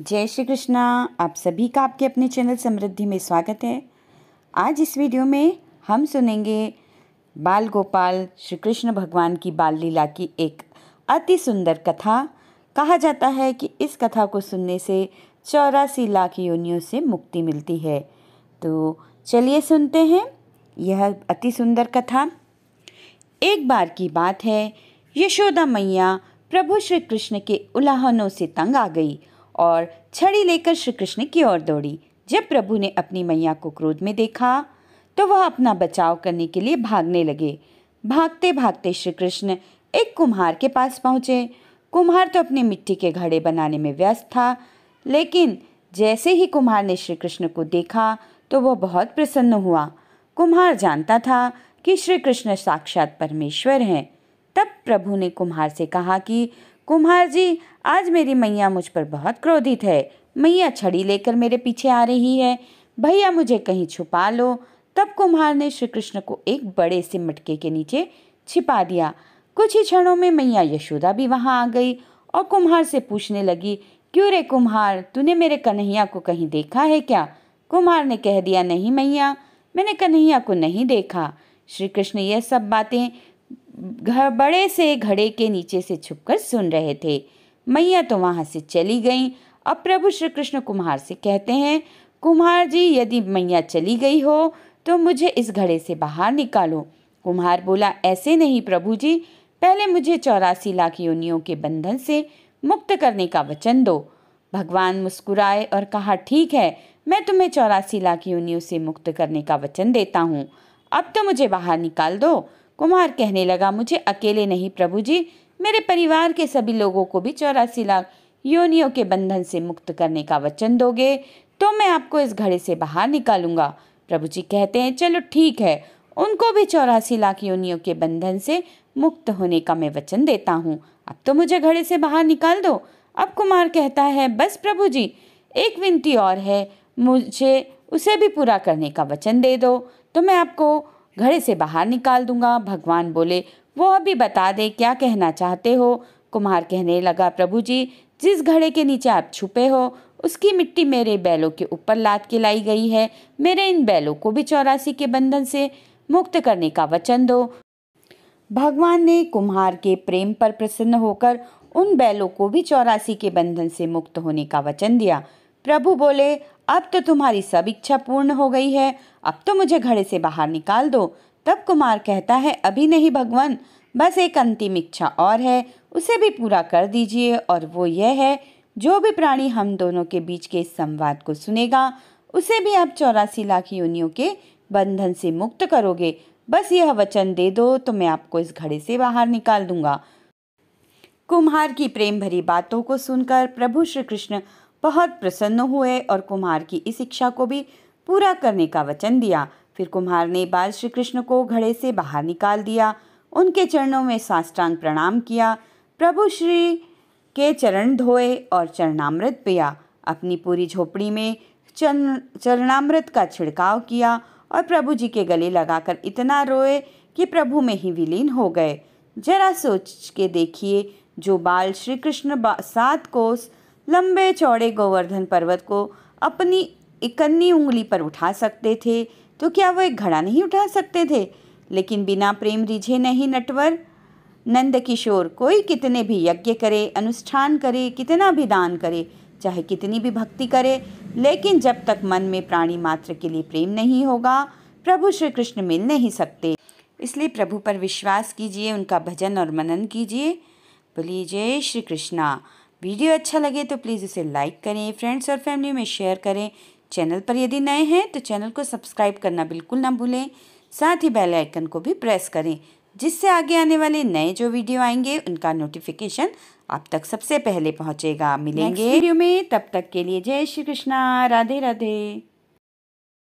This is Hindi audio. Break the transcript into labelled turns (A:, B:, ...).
A: जय श्री कृष्णा आप सभी का आपके अपने चैनल समृद्धि में स्वागत है आज इस वीडियो में हम सुनेंगे बाल गोपाल श्री कृष्ण भगवान की बाल लीला की एक अति सुंदर कथा कहा जाता है कि इस कथा को सुनने से चौरासी लाख योनियों से मुक्ति मिलती है तो चलिए सुनते हैं यह अति सुंदर कथा एक बार की बात है यशोदा मैया प्रभु श्री कृष्ण के उलाहनों से तंग आ गई और छड़ी लेकर श्री कृष्ण की ओर दौड़ी जब प्रभु ने अपनी मैया को क्रोध में देखा तो वह अपना बचाव करने के लिए भागने लगे भागते भागते श्री कृष्ण एक कुम्हार के पास पहुँचे कुम्हार तो अपने मिट्टी के घड़े बनाने में व्यस्त था लेकिन जैसे ही कुम्हार ने श्री कृष्ण को देखा तो वह बहुत प्रसन्न हुआ कुम्हार जानता था कि श्री कृष्ण साक्षात परमेश्वर हैं तब प्रभु ने कुम्हार से कहा कि कुम्हार जी आज मेरी मैया मुझ पर बहुत क्रोधित है मैया छड़ी लेकर मेरे पीछे आ रही है भैया मुझे कहीं छुपा लो तब कुम्हार ने श्री कृष्ण को एक बड़े से मटके के नीचे छिपा दिया कुछ ही क्षणों में मैया यशोदा भी वहाँ आ गई और कुम्हार से पूछने लगी क्यों रे कुम्हार तूने मेरे कन्हैया को कहीं देखा है क्या कुम्हार ने कह दिया नहीं मैया मैंने कन्हैया को नहीं देखा श्री कृष्ण यह सब बातें बड़े से घड़े के नीचे से छुपकर सुन रहे थे मैया तो वहाँ से चली गई अब प्रभु श्री कृष्ण कुम्हार से कहते हैं कुम्हार जी यदि मैया चली गई हो तो मुझे इस घड़े से बाहर निकालो कुम्हार बोला ऐसे नहीं प्रभु जी पहले मुझे चौरासी लाख योनियों के बंधन से मुक्त करने का वचन दो भगवान मुस्कुराए और कहा ठीक है मैं तुम्हें चौरासी लाख योनियों से मुक्त करने का वचन देता हूँ अब तो मुझे बाहर निकाल दो कुमार कहने लगा मुझे अकेले नहीं प्रभु जी मेरे परिवार के सभी लोगों को भी चौरासी लाख योनियों के बंधन से मुक्त करने का वचन दोगे तो मैं आपको इस घड़े से बाहर निकालूंगा प्रभु जी कहते हैं चलो ठीक है उनको भी चौरासी लाख योनियों के बंधन से मुक्त होने का मैं वचन देता हूँ अब तो मुझे घड़े से बाहर निकाल दो अब कुमार कहता है बस प्रभु जी एक विनती और है मुझे उसे भी पूरा करने का वचन दे दो तो मैं आपको घड़े से बाहर निकाल दूंगा भगवान बोले वो अभी बता दे क्या कहना चाहते हो कुम्हार कहने लगा प्रभु जी जिस घड़े के नीचे आप छुपे हो उसकी मिट्टी मेरे बैलों के ऊपर लाद के लाई गई है मेरे इन बैलों को भी चौरासी के बंधन से मुक्त करने का वचन दो भगवान ने कुम्हार के प्रेम पर प्रसन्न होकर उन बैलों को भी चौरासी के बंधन से मुक्त होने का वचन दिया प्रभु बोले अब तो तुम्हारी सब इच्छा पूर्ण हो गई है अब तो मुझे घड़े से बाहर निकाल दो तब कुमार कहता है अभी नहीं भगवान बस एक अंतिम इच्छा और है उसे भी पूरा कर दीजिए और वो यह है जो भी प्राणी हम दोनों के बीच के इस संवाद को सुनेगा उसे भी आप चौरासी लाख योनियों के बंधन से मुक्त करोगे बस यह वचन दे दो तो मैं आपको इस घड़े से बाहर निकाल दूंगा कुम्हार की प्रेम भरी बातों को सुनकर प्रभु श्री कृष्ण बहुत प्रसन्न हुए और कुम्हार की इस इच्छा को भी पूरा करने का वचन दिया फिर कुम्हार ने बाल श्री कृष्ण को घड़े से बाहर निकाल दिया उनके चरणों में साष्टांग प्रणाम किया प्रभु श्री के चरण धोए और चरणामृत पिया अपनी पूरी झोपड़ी में चरण चरणामृत का छिड़काव किया और प्रभु जी के गले लगाकर इतना रोए कि प्रभु में ही विलीन हो गए जरा सोच के देखिए जो बाल श्री कृष्ण सात कोस लंबे चौड़े गोवर्धन पर्वत को अपनी इकन्नी उंगली पर उठा सकते थे तो क्या वो एक घड़ा नहीं उठा सकते थे लेकिन बिना प्रेम रिझे नहीं नटवर नंद किशोर कोई कितने भी यज्ञ करे अनुष्ठान करे कितना भी दान करे चाहे कितनी भी भक्ति करे लेकिन जब तक मन में प्राणी मात्र के लिए प्रेम नहीं होगा प्रभु श्री कृष्ण मिल नहीं सकते इसलिए प्रभु पर विश्वास कीजिए उनका भजन और मनन कीजिए बोलिए जय श्री कृष्णा वीडियो अच्छा लगे तो प्लीज़ उसे लाइक करें फ्रेंड्स और फैमिली में शेयर करें चैनल पर यदि नए हैं तो चैनल को सब्सक्राइब करना बिल्कुल ना भूलें साथ ही बेल आइकन को भी प्रेस करें जिससे आगे आने वाले नए जो वीडियो आएंगे उनका नोटिफिकेशन आप तक सबसे पहले पहुंचेगा मिलेंगे वीडियो में तब तक के लिए जय श्री कृष्णा राधे राधे